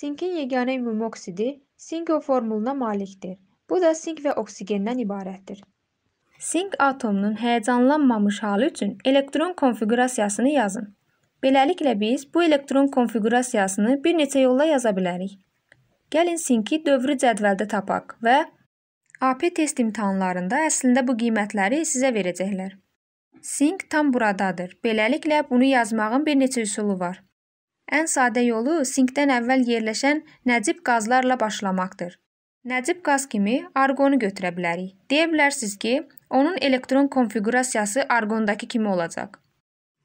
Sinkin yeganə ümumi oksidi sinko formuluna malikdir. Bu da sink və oksigendən ibarətdir. Sink atomunun həyəcanlanmamış halı üçün elektron konfiqurasiyasını yazın. Beləliklə biz bu elektron konfiqurasiyasını bir neçə yolla yaza bilərik. Gəlin sinki dövrü cədvəldə tapaq və AP test imtahanlarında əslində bu qiymətləri sizə verəcəklər. Sink tam buradadır. Beləliklə bunu yazmağın bir neçə üsulu var. Ən sadə yolu sinkdən əvvəl yerləşən nəcib qazlarla başlamaqdır. Nəcib qaz kimi arqonu götürə bilərik. Deyə bilərsiniz ki, onun elektron konfiqurasiyası arqondakı kimi olacaq.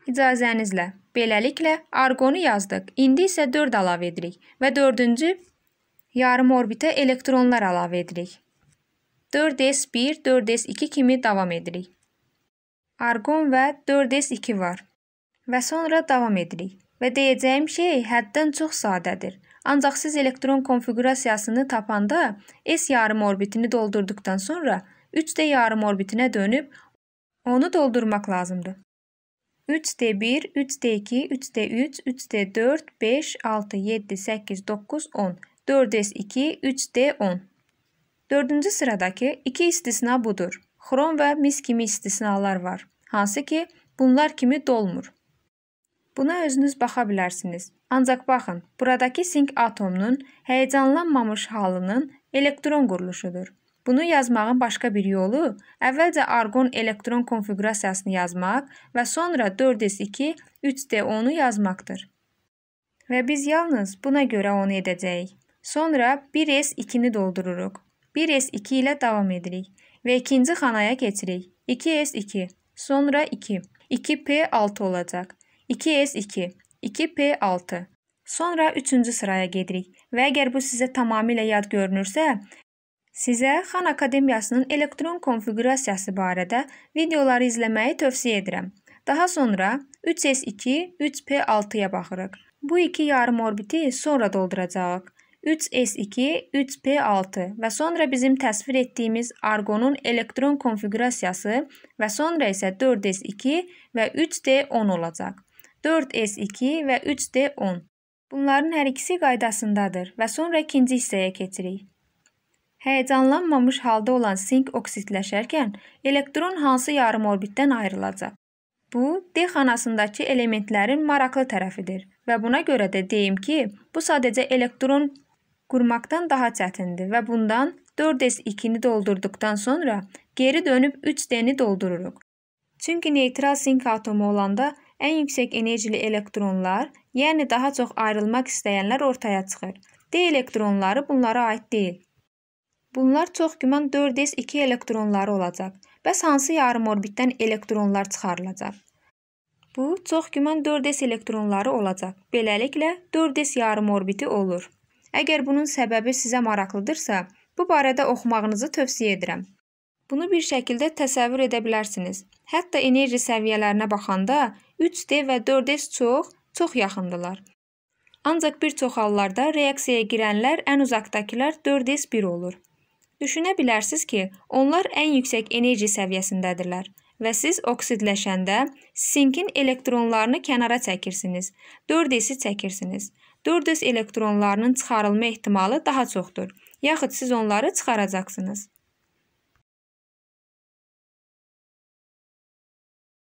İcazənizlə, beləliklə arqonu yazdıq. İndi isə 4 əlavə edirik və 4-cü yarım orbitə elektronlar əlavə edirik. 4s1, 4s2 kimi davam edirik. Argon və 4s2 var. Və sonra davam edirik və deyəcəyim şey həddən çox sadədir. Ancaq siz elektron konfiqurasiyasını tapanda S yarım orbitini doldurduqdan sonra 3D yarım orbitinə dönüb onu doldurmaq lazımdır. 3D1, 3D2, 3D3, 3D4, 5, 6, 7, 8, 9, 10, 4S2, 3D10. Dördüncü sıradakı iki istisna budur. Xrom və mis kimi istisnalar var. Hansı ki, bunlar kimi dolmur. Buna özünüz baxa bilərsiniz. Ancaq baxın, buradakı sink atomunun həyecanlanmamış halının elektron quruluşudur. Bunu yazmağın başqa bir yolu əvvəlcə argon elektron konfiqurasiyasını yazmaq və sonra 4s2 3d10-u yazmaqdır. Və biz yalnız buna görə onu edəcəyik. Sonra 1s2-ni doldururuq. 1s2 ilə davam edirik və ikinci xanaya keçirik. 2s2, sonra 2. 2p6 olacaq. 2s2, 2p6. Sonra üçüncü sıraya gedirik və əgər bu sizə tamamilə yad görünürsə, sizə Xan Akademiyasının elektron konfiqurasiyası barədə videoları izləməyi tövsiyə edirəm. Daha sonra 3s2, 3p6-ya baxırıq. Bu iki yarım orbiti sonra dolduracağıq. 3s2, 3p6 və sonra bizim təsvir etdiyimiz argonun elektron konfiqurasiyası və sonra isə 4s2 və 3d10 olacaq. 4S2 və 3D10. Bunların hər ikisi qaydasındadır və sonra ikinci hissəyə keçirik. Həyəcanlanmamış halda olan sink oksidləşərkən elektron hansı yarım orbitdən ayrılacaq? Bu, D xanasındakı elementlərin maraqlı tərəfidir və buna görə də deyim ki, bu sadəcə elektron qurmaqdan daha çətindir və bundan 4S2-ni doldurduqdan sonra geri dönüb 3D-ni doldururuq. Çünki neytral sink atomu olanda ən yüksək enerjili elektronlar, yəni daha çox ayrılmaq istəyənlər ortaya çıxır. D elektronları bunlara aid deyil. Bunlar çox güman 4s2 elektronları olacaq. Bəs hansı yarım orbitdən elektronlar çıxarılacaq? Bu çox güman 4s elektronları olacaq. Beləliklə 4s yarım orbiti olur. Əgər bunun səbəbi sizə maraqlıdırsa, bu barədə oxumağınızı tövsiyə edirəm. Bunu bir şəkildə təsəvvür edə bilərsiniz. Hətta enerji səviyyələrinə baxanda 3D və 4S çox, çox yaxındırlar. Ancaq bir çox hallarda reaksiyaya girənlər ən uzaqdakılar 4S 1 olur. Düşünə bilərsiniz ki, onlar ən yüksək enerji səviyyəsindədirlər və siz oksidləşəndə sinkin elektronlarını kənara çəkirsiniz, 4S-i çəkirsiniz. 4S elektronlarının çıxarılma ehtimalı daha çoxdur, yaxud siz onları çıxaracaqsınız.